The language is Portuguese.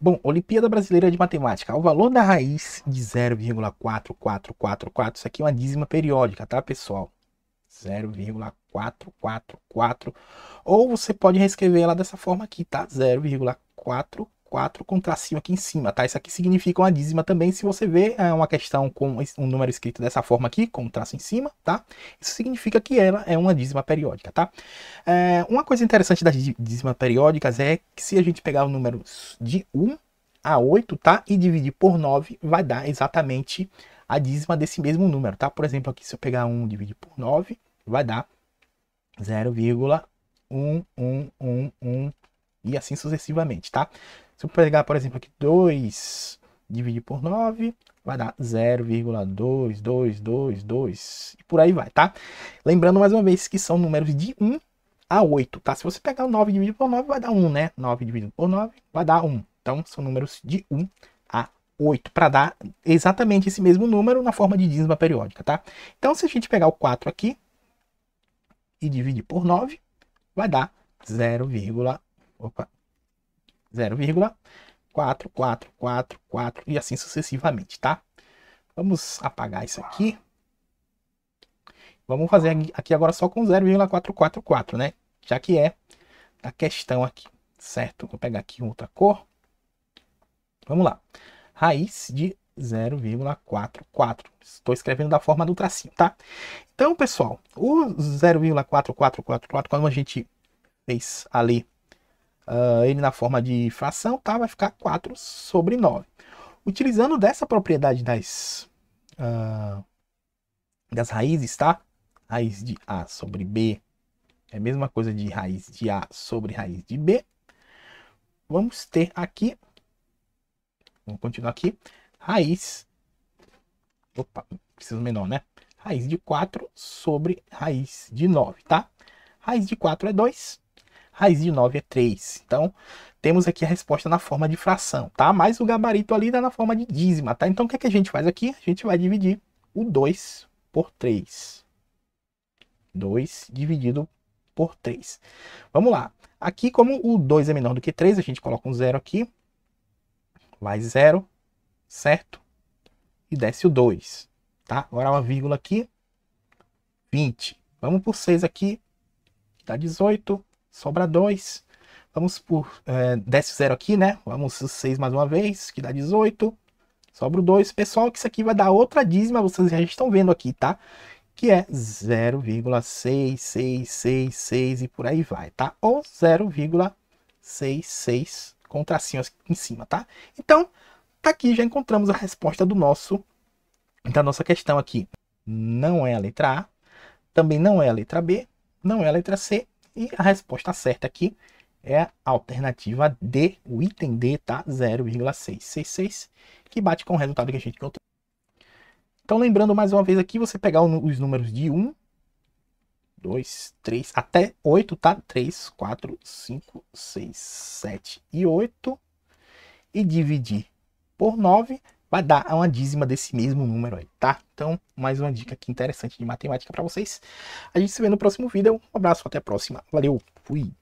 Bom, Olimpíada Brasileira de Matemática. O valor da raiz de 0,4444, isso aqui é uma dízima periódica, tá, pessoal? 0,444. Ou você pode reescrever ela dessa forma aqui, tá? 0,4 4 com tracinho aqui em cima, tá? Isso aqui significa uma dízima também, se você vê é uma questão com um número escrito dessa forma aqui, com um traço em cima, tá? Isso significa que ela é uma dízima periódica, tá? É, uma coisa interessante das dízimas periódicas é que se a gente pegar o número de 1 a 8, tá? E dividir por 9, vai dar exatamente a dízima desse mesmo número, tá? Por exemplo, aqui se eu pegar 1 dividir por 9, vai dar 0,1111 e assim sucessivamente, tá? Se eu pegar, por exemplo, aqui 2 dividir por 9, vai dar 0,2222 e por aí vai, tá? Lembrando mais uma vez que são números de 1 a 8, tá? Se você pegar o 9 dividido por 9, vai dar 1, né? 9 dividido por 9 vai dar 1. Então, são números de 1 a 8, para dar exatamente esse mesmo número na forma de dízima periódica, tá? Então, se a gente pegar o 4 aqui e dividir por 9, vai dar 0, opa, 0,4444 e assim sucessivamente, tá? Vamos apagar isso aqui. Vamos fazer aqui agora só com 0,444, né? Já que é a questão aqui, certo? Vou pegar aqui outra cor. Vamos lá. Raiz de 0,44. Estou escrevendo da forma do tracinho, tá? Então, pessoal, o 0,4444, quando a gente fez ali uh, ele na forma de fração, tá? vai ficar 4 sobre 9. Utilizando dessa propriedade das, uh, das raízes, tá? Raiz de A sobre B é a mesma coisa de raiz de A sobre raiz de B. Vamos ter aqui, vamos continuar aqui, raiz, opa, preciso menor, né? Raiz de 4 sobre raiz de 9, tá? Raiz de 4 é 2, Raiz de 9 é 3. Então, temos aqui a resposta na forma de fração, tá? Mas o gabarito ali dá né, na forma de dízima, tá? Então, o que, é que a gente faz aqui? A gente vai dividir o 2 por 3. 2 dividido por 3. Vamos lá. Aqui, como o 2 é menor do que 3, a gente coloca um zero aqui. Vai zero, certo? E desce o 2, tá? Agora uma vírgula aqui. 20. Vamos por 6 aqui, dá 18 sobra 2. Vamos por. É, desce o zero aqui, né? Vamos os 6 mais uma vez, que dá 18. Sobra o 2. Pessoal, que isso aqui vai dar outra dízima, vocês já estão vendo aqui, tá? Que é 0,6666 e por aí vai, tá? Ou 0,66 com tracinho aqui em cima, tá? Então, tá aqui, já encontramos a resposta do nosso da nossa questão aqui. Não é a letra A, também não é a letra B, não é a letra C e a resposta certa aqui é a alternativa D, o item D tá 0,666, que bate com o resultado que a gente encontrou. Então, lembrando mais uma vez aqui, você pegar os números de 1, 2, 3, até 8, tá? 3, 4, 5, 6, 7 e 8. E dividir por 9, vai dar uma dízima desse mesmo número aí, tá? Então, mais uma dica aqui interessante de matemática para vocês. A gente se vê no próximo vídeo. Um abraço, até a próxima. Valeu, fui!